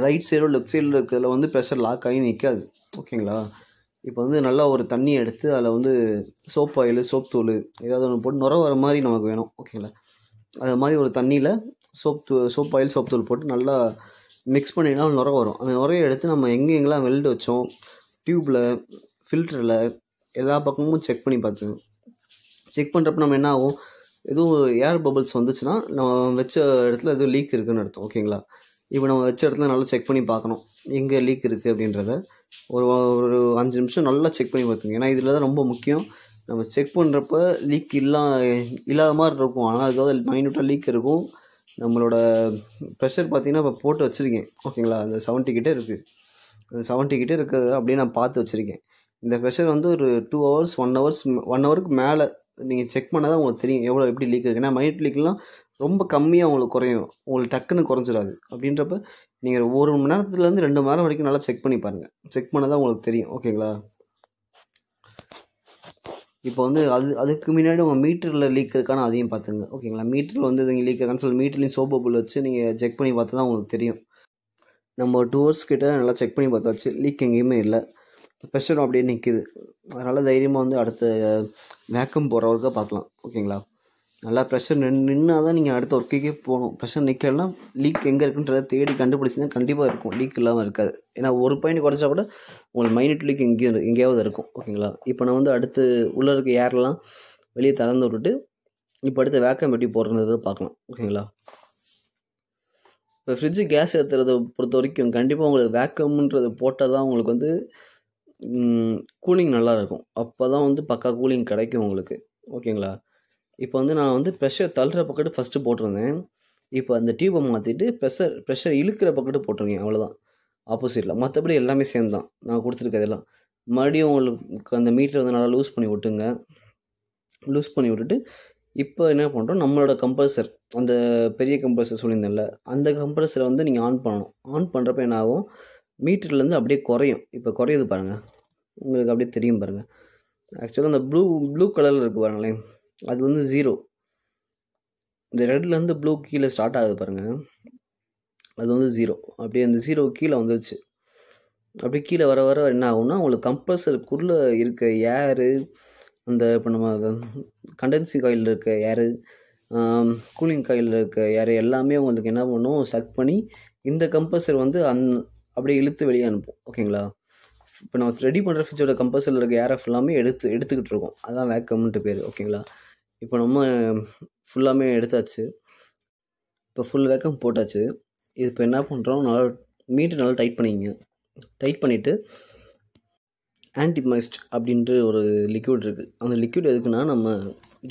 ரைட் சைடோ லெஃப்ட் சைடில் இருக்கிறதுல வந்து ப்ரெஷர் லாக் ஆகி நிற்காது ஓகேங்களா இப்போ வந்து நல்லா ஒரு தண்ணியை எடுத்து அதில் வந்து சோப் ஆயில் சோப் தூள் ஏதாவது ஒன்று போட்டு நுர வர மாதிரி நமக்கு வேணும் ஓகேங்களா அது மாதிரி ஒரு தண்ணியில் சோப் தூ சோப் ஆயில் சோப் தூள் போட்டு நல்லா மிக்ஸ் பண்ணினா நுர வரும் அந்த நுரையை எடுத்து நம்ம எங்கெங்கெல்லாம் எங்கெல்லாம் வெல்டு வச்சோம் டியூப்பில் ஃபில்டரில் எல்லா பக்கமும் செக் பண்ணி பார்த்துங்க செக் பண்ணுறப்ப நம்ம என்ன ஆகும் எதுவும் ஏர் பபுள்ஸ் வந்துச்சுன்னா நம்ம வச்ச இடத்துல எதுவும் லீக் இருக்குதுன்னு அர்த்தம் ஓகேங்களா இப்போ நம்ம வச்ச இடத்துல நல்லா செக் பண்ணி பார்க்கணும் எங்கே லீக் இருக்குது அப்படின்றத ஒரு ஒரு அஞ்சு நிமிஷம் நல்லா செக் பண்ணி பார்த்துங்க ஏன்னா இதில் தான் ரொம்ப முக்கியம் நம்ம செக் பண்ணுறப்ப லீக் இல்லா இல்லாத மாதிரி இருக்கும் ஆனால் அதுக்காக மைனூட்டாக லீக் இருக்கும் நம்மளோட ப்ரெஷர் பார்த்திங்கன்னா இப்போ போட்டு வச்சுருக்கேன் ஓகேங்களா அந்த செவன்ட்டி கிட்டே இருக்குது அந்த செவன்ட்டி கிட்டே இருக்குது அப்படியே நான் பார்த்து வச்சுருக்கேன் இந்த ப்ரெஷர் வந்து ஒரு two hours one hours one ஹவருக்கு மேலே நீங்கள் செக் பண்ணால் தான் உங்களுக்கு தெரியும் எவ்வளோ எப்படி லீக் இருக்குது ஏன்னா மைட் லீக்லாம் ரொம்ப கம்மியாக உங்களுக்கு குறையும் உங்களுக்கு டக்குன்னு குறைஞ்சிடாது அப்படின்றப்ப நீங்கள் ஒரு மணி நேரத்துலேருந்து ரெண்டு மணி நேரம் வரைக்கும் நல்லா செக் பண்ணி பாருங்கள் செக் பண்ணால் தான் உங்களுக்கு தெரியும் ஓகேங்களா இப்போ வந்து அது அதுக்கு முன்னாடி உங்கள் மீட்டரில் லீக் இருக்கான்னு அதையும் பார்த்துங்க ஓகேங்களா மீட்டரில் வந்து நீங்கள் லீக் இருக்கான்னு சொல்லி மீட்டர்லையும் சோப்பு புல் வச்சு நீங்கள் செக் பண்ணி பார்த்து தான் உங்களுக்கு தெரியும் நம்ம டூ ஹவர்ஸ் கிட்டே நல்லா செக் பண்ணி பார்த்தாச்சு லீக் எங்கேயுமே இல்லை பெர்சன் அப்படியே நிற்கிது அதனால் தைரியமாக வந்து அடுத்த வேக்கம் போகிற பார்க்கலாம் ஓகேங்களா நல்லா ப்ரெஷர் நின் நின்னால் தான் நீங்கள் அடுத்த ஒர்க்குக்கே போகணும் ப்ரெஷர் நிற்கலாம் லீக் எங்கே இருக்குன்றதை தேடி கண்டுபிடிச்சிங்கன்னா கண்டிப்பாக இருக்கும் லீக் இல்லாமல் இருக்காது ஏன்னா ஒரு பாயிண்ட் குறைச்சா கூட உங்களுக்கு மைனட் லீக் எங்கேயும் எங்கேயாவது இருக்கும் ஓகேங்களா இப்போ நான் வந்து அடுத்து உள்ளே இருக்க ஏர்லாம் வெளியே திறந்து விட்டுட்டு இப்போ அடுத்த வேக்கம் எப்படி போடுறது பார்க்கலாம் ஓகேங்களா இப்போ ஃப்ரிட்ஜு கேஸ் ஏற்றுறத பொறுத்த வரைக்கும் கண்டிப்பாக உங்களுக்கு வேக்கம்ன்றது போட்டால் தான் உங்களுக்கு வந்து கூலிங் நல்லா இருக்கும் அப்போ தான் வந்து பக்கா கூலிங் கிடைக்கும் உங்களுக்கு ஓகேங்களா இப்போ வந்து நான் வந்து ப்ரெஷர் தள்ளுற பக்கெட்டு ஃபஸ்ட்டு போட்டிருந்தேன் இப்போ அந்த டியூப்பை மாற்றிட்டு ப்ரெஷர் ப்ரெஷர் இழுக்கிற பக்கெட்டு போட்டிருக்கேன் அவ்வளோதான் ஆப்போசிட்டில் மற்றபடி எல்லாமே சேம் தான் நான் கொடுத்துருக்கேன் மறுபடியும் உங்களுக்கு அந்த மீட்டரை வந்து நல்லா லூஸ் பண்ணி விட்டுங்க லூஸ் பண்ணி விட்டுட்டு இப்போ என்ன பண்ணுறோம் நம்மளோட கம்ப்ரஸர் அந்த பெரிய கம்ப்ரஸர் சொல்லியிருந்தேன்ல அந்த கம்ப்ரஸரை வந்து நீங்கள் ஆன் பண்ணணும் ஆன் பண்ணுறப்ப என்ன ஆகும் மீட்டர்லேருந்து அப்படியே குறையும் இப்போ குறையுது பாருங்கள் உங்களுக்கு அப்படியே தெரியும் பாருங்கள் ஆக்சுவலாக அந்த ப்ளூ ப்ளூ கலரில் இருக்குது பாருங்களேன் அது வந்து ஜீரோ இந்த ரெட்லேருந்து ப்ளூ கீழே ஸ்டார்ட் ஆகுது பாருங்கள் அது வந்து ஜீரோ அப்படியே அந்த ஜீரோ கீழே வந்துருச்சு அப்படி கீழே வர வர என்ன ஆகும்னா உங்களுக்கு கம்ப்ரஸருக்குள்ளே இருக்க ஏரு அந்த இப்போ நம்ம கண்டென்சிங் காயில் இருக்க ஏரு கூலிங் காயில் இருக்க ஏரு எல்லாமே உங்களுக்கு என்ன பண்ணும் சக் பண்ணி இந்த கம்ப்ரஸர் வந்து அந் அப்படியே இழுத்து வெளியே அனுப்பும் ஓகேங்களா இப்போ நம்ம ரெடி பண்ணுற ஃப்ரிட்ஜோட கம்பல்சரில் இருக்க ஏரை ஃபுல்லாமே எடுத்து எடுத்துக்கிட்டு இருக்கோம் அதுதான் வேக்கம்ன்ட்டு பேர் ஓகேங்களா இப்போ நம்ம ஃபுல்லாமே எடுத்தாச்சு இப்போ ஃபுல் வேக்கம் போட்டாச்சு இது இப்போ என்ன பண்ணுறோம் நல்லா மீட்டு நல்லா டைட் பண்ணிங்க டைட் பண்ணிவிட்டு ஆன்டிமைஸ்ட் அப்படின்ட்டு ஒரு லிக்யூட் இருக்குது அந்த லிக்யூட் எதுக்குன்னா நம்ம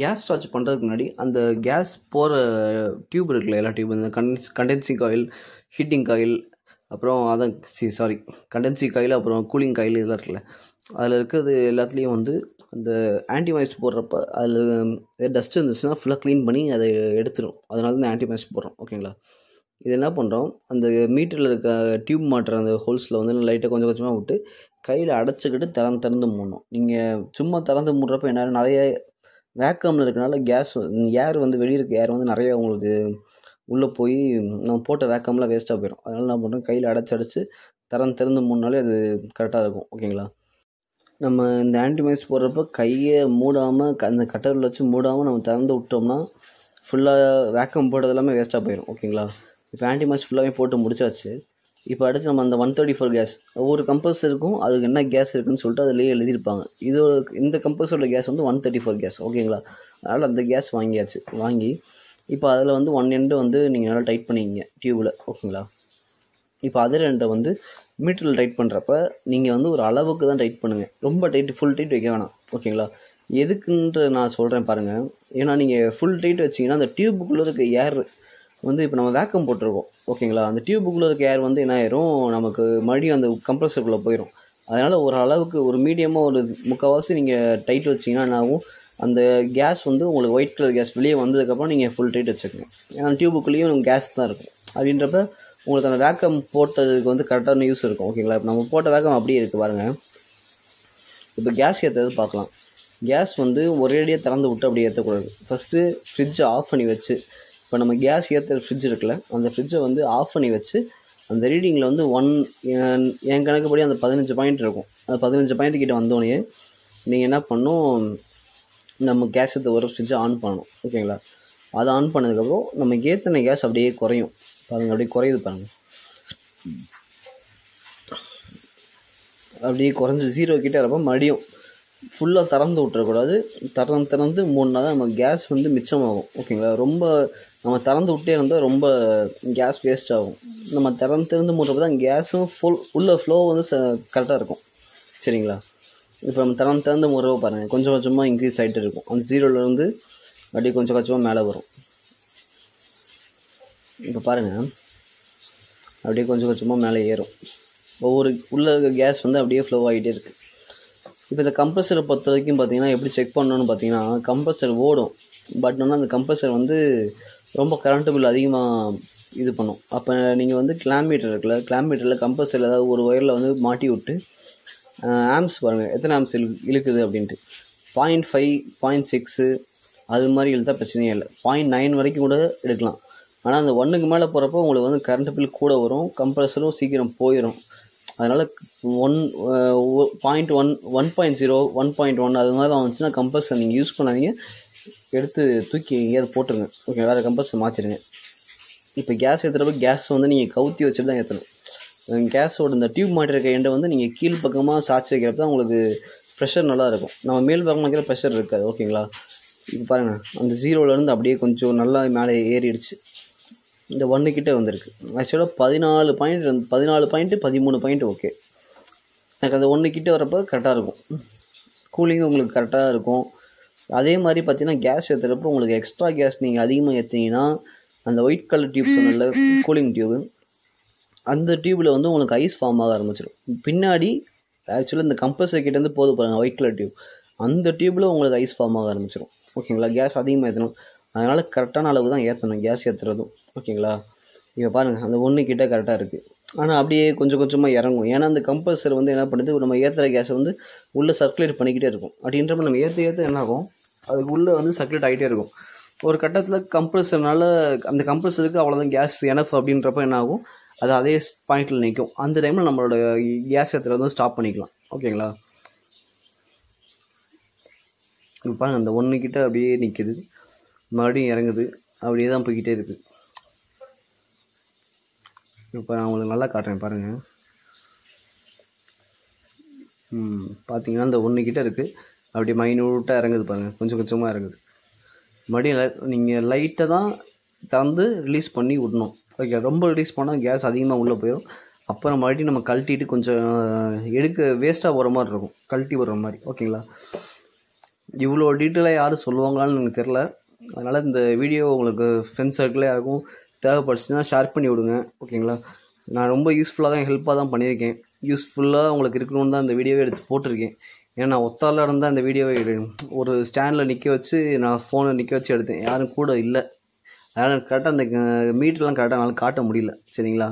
கேஸ் சார்ஜ் பண்ணுறதுக்கு முன்னாடி அந்த கேஸ் போகிற டியூப் இருக்குல்ல எல்லா டியூப் இந்த condense condensing oil heating oil அப்புறம் அதான் சி சாரி கண்டென்சி காயில் அப்புறம் கூலிங் காயில் இதெல்லாம் இருக்குல்ல அதில் இருக்கிறது எல்லாத்துலேயும் வந்து அந்த ஆன்டிமைஸ்ட் போடுறப்ப அதில் டஸ்ட் இருந்துச்சுன்னா ஃபுல்லாக க்ளீன் பண்ணி அதை எடுத்துடும் அதனால தான் ஆன்டிமைஸ்ட் போடுறோம் ஓகேங்களா இது என்ன பண்ணுறோம் அந்த மீட்டரில் இருக்க டியூப் மாட்டுற அந்த ஹோல்ஸில் வந்து லைட்டாக கொஞ்சம் கொஞ்சமாக விட்டு கையில் அடைச்சிக்கிட்டு திறந்து திறந்து மூடணும் நீங்கள் சும்மா திறந்து மூடுறப்ப என்ன நிறைய வேக்கம்ல இருக்கனால கேஸ் ஏர் வந்து வெளியே இருக்க ஏர் வந்து நிறைய உங்களுக்கு உள்ளே போய் நம்ம போட்ட வேக்கம்லாம் வேஸ்ட்டாக போயிடும் அதனால் நான் பண்ணுறோம் கையில் அடைச்சி அடைச்சி தரம் திறந்து மூணுனாலே அது கரெக்டாக இருக்கும் ஓகேங்களா நம்ம இந்த ஆன்டிமைஸ் போடுறப்ப கையை மூடாமல் க அந்த கட்டரில் வச்சு மூடாமல் நம்ம திறந்து விட்டோம்னா ஃபுல்லாக வேக்கம் போடுறது எல்லாமே வேஸ்ட்டாக போயிடும் ஓகேங்களா இப்போ ஆன்டிமைஸ் ஃபுல்லாகவே போட்டு முடிச்சாச்சு இப்போ அடுத்து நம்ம அந்த ஒன் தேர்ட்டி ஃபோர் கேஸ் ஒவ்வொரு கம்பஸ் இருக்கும் அதுக்கு என்ன கேஸ் இருக்குன்னு சொல்லிட்டு அதிலேயே எழுதியிருப்பாங்க இதோட இந்த கம்பஸோட கேஸ் வந்து ஒன் தேர்ட்டி ஃபோர் கேஸ் ஓகேங்களா அதனால் அந்த கேஸ் வாங்கியாச்சு வாங்கி இப்போ அதில் வந்து ஒன் எண்டு வந்து நீங்கள் நல்லா டைட் பண்ணிங்க டியூபில் ஓகேங்களா இப்போ அதர் எண்டை வந்து மீட்டரில் டைட் பண்ணுறப்ப நீங்கள் வந்து ஒரு அளவுக்கு தான் டைட் பண்ணுங்கள் ரொம்ப டைட் ஃபுல் டைட் வைக்க வேணாம் ஓகேங்களா எதுக்குன்ற நான் சொல்கிறேன் பாருங்கள் ஏன்னா நீங்கள் ஃபுல் டைட் வச்சிங்கன்னா அந்த டியூபுக்குள்ளே இருக்க ஏர் வந்து இப்போ நம்ம வேக்கம் போட்டிருக்கோம் ஓகேங்களா அந்த டியூபுக்குள்ளே இருக்க ஏர் வந்து என்ன ஆயிரும் நமக்கு மறுபடியும் அந்த கம்ப்ரஸருக்குள்ளே போயிடும் அதனால் ஒரு அளவுக்கு ஒரு மீடியமாக ஒரு முக்கால்வாசி நீங்கள் டைட் வச்சிங்கன்னா என்னாகும் அந்த கேஸ் வந்து உங்களுக்கு ஒயிட் கலர் கேஸ் வெளியே வந்ததுக்கப்புறம் நீங்கள் ஃபுல் ட்ரீட் வச்சுக்கோங்க ஏன்னா டியூபுக்குள்ளேயும் கேஸ் தான் இருக்கும் அப்படின்றப்ப உங்களுக்கு அந்த வேக்கம் போட்டதுக்கு வந்து கரெக்டான யூஸ் இருக்கும் ஓகேங்களா இப்போ நம்ம போட்ட வேக்கம் அப்படியே இருக்குது பாருங்கள் இப்போ கேஸ் ஏற்றது பார்க்கலாம் கேஸ் வந்து ஒரேடியாக திறந்து விட்டு அப்படியே ஏற்றக்கூடாது ஃபஸ்ட்டு ஃப்ரிட்ஜை ஆஃப் பண்ணி வச்சு இப்போ நம்ம கேஸ் ஏற்றுற ஃப்ரிட்ஜ் இருக்குல்ல அந்த ஃப்ரிட்ஜை வந்து ஆஃப் பண்ணி வச்சு அந்த ரீடிங்கில் வந்து ஒன் என் கணக்குப்படி அந்த பதினஞ்சு பாயிண்ட் இருக்கும் அந்த பதினஞ்சு பாயிண்ட் கிட்டே வந்தோடனே நீங்கள் என்ன பண்ணும் நம்ம கேஸ் எடுத்து ஒரு சுவிட்சை ஆன் பண்ணணும் ஓகேங்களா அதை ஆன் பண்ணதுக்கப்புறம் நம்ம ஏற்றின கேஸ் அப்படியே குறையும் பாருங்க அப்படியே குறையுது பாருங்கள் அப்படியே குறைஞ்சி ஜீரோ கிட்டே இருப்போம் மறுபடியும் ஃபுல்லாக திறந்து விட்டுறக்கூடாது திறந்து திறந்து மூணுனா தான் நம்ம கேஸ் வந்து மிச்சமாகும் ஓகேங்களா ரொம்ப நம்ம திறந்து விட்டே இருந்தால் ரொம்ப கேஸ் வேஸ்ட் ஆகும் நம்ம திறந்து திறந்து மூடுறப்ப தான் கேஸும் ஃபுல் உள்ள ஃப்ளோ வந்து ச கரெக்டாக இருக்கும் சரிங்களா இப்போ நம்ம தரம் திறந்த முறை பாருங்கள் கொஞ்சம் கொஞ்சமாக இன்க்ரீஸ் ஆகிட்டு இருக்கும் அந்த ஜீரோலேருந்து அப்படியே கொஞ்சம் கொஞ்சமாக மேலே வரும் இப்போ பாருங்கள் அப்படியே கொஞ்சம் கொஞ்சமாக மேலே ஏறும் ஒவ்வொரு உள்ளே இருக்க கேஸ் வந்து அப்படியே ஃப்ளோ ஆகிட்டே இருக்குது இப்போ இந்த கம்ப்ரஸரை பொறுத்த வரைக்கும் பார்த்தீங்கன்னா எப்படி செக் பண்ணணும்னு பார்த்தீங்கன்னா கம்ப்ரஸர் ஓடும் பட் வந்து அந்த கம்ப்ரஸர் வந்து ரொம்ப கரண்ட்டு பில் அதிகமாக இது பண்ணும் அப்போ நீங்கள் வந்து கிளாமீட்டர் இருக்குல்ல கிளாமீட்டரில் கம்ப்ரஸரில் ஏதாவது ஒரு ஒயரில் வந்து மாட்டி விட்டு ஆம்ஸ் பாருங்கள் எத்தனை ஆம்ஸ் இழு இழுக்குது அப்படின்ட்டு பாயிண்ட் ஃபைவ் பாயிண்ட் சிக்ஸு அது மாதிரி இழுத்தால் பிரச்சனையே இல்லை பாயிண்ட் நைன் வரைக்கும் கூட எடுக்கலாம் ஆனால் அந்த ஒன்றுக்கு மேலே போகிறப்போ உங்களுக்கு வந்து கரண்ட் பில் கூட வரும் கம்ப்ரஸரும் சீக்கிரம் போயிடும் அதனால் one point one one point zero one point one அது மாதிரி வந்துச்சுன்னா கம்ப்ரஸர் நீங்கள் யூஸ் பண்ணாதீங்க எடுத்து தூக்கி எங்கேயாவது போட்டுருங்க ஓகே வேறு கம்ப்ரஸர் மாற்றிடுங்க இப்போ கேஸ் ஏற்றுறப்ப கேஸ் வந்து நீங்கள் கவுத்தி வச்சுட்டு தான் ஏற்றணும் கேஸோட இந்த டியூப் மாட்டிருக்க எண்டை வந்து நீங்கள் கீழ் பக்கமாக சாட்சி வைக்கிறப்ப தான் உங்களுக்கு ப்ரெஷர் நல்லா இருக்கும் நம்ம மேல் பக்கம் வைக்கிற ப்ரெஷர் இருக்காது ஓகேங்களா இப்போ பாருங்கள் அந்த ஜீரோலேருந்து அப்படியே கொஞ்சம் நல்லா மேலே ஏறிடுச்சு இந்த ஒன்று கிட்டே வந்திருக்கு ஆக்சுவலாக பதினாலு பாயிண்ட் இருந்து பதினாலு பாயிண்ட்டு பதிமூணு பாயிண்ட் ஓகே எனக்கு அந்த ஒன்று கிட்டே வரப்போ கரெக்டாக இருக்கும் கூலிங்கும் உங்களுக்கு கரெக்டாக இருக்கும் அதே மாதிரி பார்த்தீங்கன்னா கேஸ் ஏற்றுறப்போ உங்களுக்கு எக்ஸ்ட்ரா கேஸ் நீங்கள் அதிகமாக ஏற்றிங்கன்னா அந்த ஒயிட் கலர் டியூப் சொன்ன கூலிங் டியூபு அந்த டியூப்பில் வந்து உங்களுக்கு ஐஸ் ஃபார்ம் ஆக ஆரம்பிச்சிடும் பின்னாடி ஆக்சுவலாக இந்த கம்ப்ரஸர் கிட்டேருந்து போது பாருங்கள் ஒயிட் கலர் டியூப் அந்த டியூப்பில் உங்களுக்கு ஐஸ் ஃபார்ம் ஆக ஆரம்பிச்சிடும் ஓகேங்களா கேஸ் அதிகமாக ஏற்றணும் அதனால் கரெக்டான அளவு தான் ஏற்றணும் கேஸ் ஏற்றுறதும் ஓகேங்களா இப்போ பாருங்கள் அந்த ஒன்று கிட்டே கரெக்டாக இருக்குது ஆனால் அப்படியே கொஞ்சம் கொஞ்சமாக இறங்கும் ஏன்னா அந்த கம்ப்ரஸர் வந்து என்ன பண்ணுது நம்ம ஏற்றுற கேஸை வந்து உள்ளே சர்க்குலேட் பண்ணிக்கிட்டே இருக்கும் அப்படின்றப்ப நம்ம ஏற்ற ஏற்ற என்ன ஆகும் அதுக்கு உள்ளே வந்து சர்க்குலேட் ஆகிட்டே இருக்கும் ஒரு கட்டத்தில் கம்ப்ரஸர்னால அந்த கம்ப்ரஸருக்கு அவ்வளோதான் கேஸ் எனஃப் அப்படின்றப்ப என்ன ஆகும் அது அதே பாயிண்டில் நிற்கும் அந்த டைமில் நம்மளோட கேஸ் ஏற்றுல வந்து ஸ்டாப் பண்ணிக்கலாம் ஓகேங்களா இப்போ பாருங்க அந்த ஒன்றுக்கிட்ட அப்படியே நிற்கிது மறுபடியும் இறங்குது அப்படியே தான் போய்கிட்டே இருக்குது இப்போ நான் உங்களுக்கு நல்லா காட்டுறேன் பாருங்கள் பார்த்தீங்கன்னா இந்த ஒன்றுக்கிட்ட இருக்குது அப்படியே மைனூட்டாக இறங்குது பாருங்கள் கொஞ்சம் கொஞ்சமாக இறங்குது மறுபடியும் நீங்கள் லைட்டை தான் திறந்து ரிலீஸ் பண்ணி விடணும் ஓகே ரொம்ப ரிலீஸ் பண்ணால் கேஸ் அதிகமாக உள்ளே போயிடும் அப்புறம் மறுபடியும் நம்ம கழட்டிட்டு கொஞ்சம் எடுக்க வேஸ்ட்டாக போகிற மாதிரி இருக்கும் கழட்டி வர்ற மாதிரி ஓகேங்களா இவ்வளோ டீட்டெயிலாக யாரும் சொல்லுவாங்களான்னு எனக்கு தெரில அதனால் இந்த வீடியோ உங்களுக்கு ஃப்ரெண்ட்ஸ் சர்க்கிளே யாருக்கும் தேவைப்படுச்சுன்னா ஷேர் பண்ணி விடுங்க ஓகேங்களா நான் ரொம்ப யூஸ்ஃபுல்லாக தான் ஹெல்ப்பாக தான் பண்ணியிருக்கேன் யூஸ்ஃபுல்லாக உங்களுக்கு இருக்கணும்னு தான் இந்த வீடியோவை எடுத்து போட்டிருக்கேன் ஏன்னா நான் ஒத்தால இருந்தால் இந்த வீடியோவை ஒரு ஸ்டாண்டில் நிற்க வச்சு நான் ஃபோனை நிற்க வச்சு எடுத்தேன் யாரும் கூட இல்லை அதனால் கரெக்டாக அந்த மீட்டர்லாம் கரெக்டாக என்னால் காட்ட முடியல சரிங்களா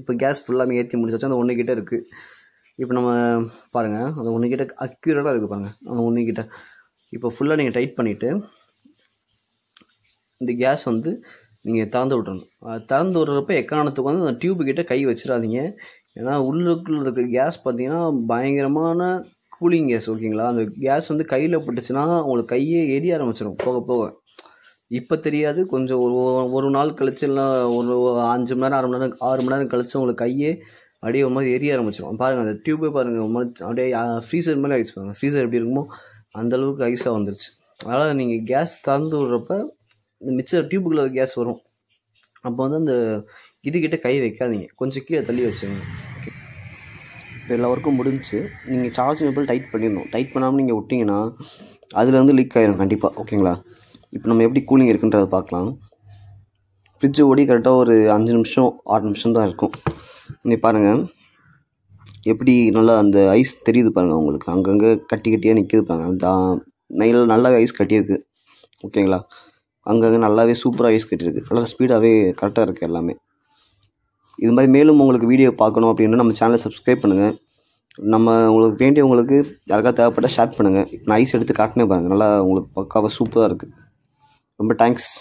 இப்போ கேஸ் ஃபுல்லாக ஏற்றி முடிச்சாச்சு அந்த ஒன்று கிட்டே இருக்குது இப்போ நம்ம பாருங்கள் அந்த ஒன்று கிட்டே அக்யூரேட்டாக இருக்குது பாருங்கள் அந்த ஒன்று கிட்டே இப்போ ஃபுல்லாக நீங்கள் டைட் பண்ணிவிட்டு இந்த கேஸ் வந்து நீங்கள் திறந்து விட்றணும் திறந்து விட்றப்ப எக்காரணத்துக்கு வந்து அந்த டியூப்பு கிட்டே கை வச்சிடாதீங்க ஏன்னா உள்ளுக்குள்ள இருக்க கேஸ் பார்த்தீங்கன்னா பயங்கரமான கூலிங் கேஸ் ஓகேங்களா அந்த கேஸ் வந்து கையில் பட்டுச்சுன்னா உங்களுக்கு கையே எரிய ஆரம்பிச்சிடும் போக போக இப்போ தெரியாது கொஞ்சம் ஒரு ஒரு நாள் கழிச்சு இல்லைன்னா ஒரு அஞ்சு மணி நேரம் ஆறு மணி நேரம் ஆறு மணி நேரம் கழிச்சு உங்களுக்கு கையே அப்படியே ஒரு மாதிரி எரிய ஆரம்பிச்சிடும் பாருங்கள் அந்த டியூபே பாருங்கள் அப்படியே ஃப்ரீசர் மாதிரி ஆகிடுச்சு பாருங்கள் ஃப்ரீசர் எப்படி இருக்குமோ அந்தளவுக்கு ஐஸாக வந்துருச்சு அதனால் நீங்கள் கேஸ் திறந்து விடுறப்ப மிச்சம் டியூபுக்குள்ளே கேஸ் வரும் அப்போ வந்து அந்த இதுக்கிட்ட கை வைக்காதீங்க கொஞ்சம் கீழே தள்ளி வச்சுங்க இப்போ எல்லா ஒர்க்கும் முடிஞ்சு நீங்கள் சார்ஜ் கேபிள் டைட் பண்ணிடணும் டைட் பண்ணாமல் நீங்கள் விட்டிங்கன்னா அதுலேருந்து லீக் ஆகிடும் கண்டிப்பாக ஓகேங்களா இப்போ நம்ம எப்படி கூலிங் இருக்குன்றதை பார்க்கலாம் ஃப்ரிட்ஜ் ஓடி கரெக்டாக ஒரு அஞ்சு நிமிஷம் ஆறு நிமிஷம் தான் இருக்கும் நீ பாருங்கள் எப்படி நல்லா அந்த ஐஸ் தெரியுது பாருங்கள் உங்களுக்கு அங்கங்கே கட்டி கட்டியாக நிற்கிது பாருங்கள் அந்த நைல நல்லாவே ஐஸ் கட்டியிருக்கு ஓகேங்களா அங்கங்கே நல்லாவே சூப்பராக ஐஸ் கட்டியிருக்கு நல்லா ஸ்பீடாகவே கரெக்டாக இருக்குது எல்லாமே இது மாதிரி மேலும் உங்களுக்கு வீடியோ பார்க்கணும் அப்படின்னா நம்ம சேனலை சப்ஸ்கிரைப் பண்ணுங்கள் நம்ம உங்களுக்கு உங்களுக்கு யாருக்காவது தேவைப்பட்டால் ஷேர் பண்ணுங்கள் நான் ஐஸ் எடுத்து காட்டினே பாருங்கள் நல்லா உங்களுக்கு பக்காவாக சூப்பராக இருக்குது ரொம்ப தேங்க்ஸ்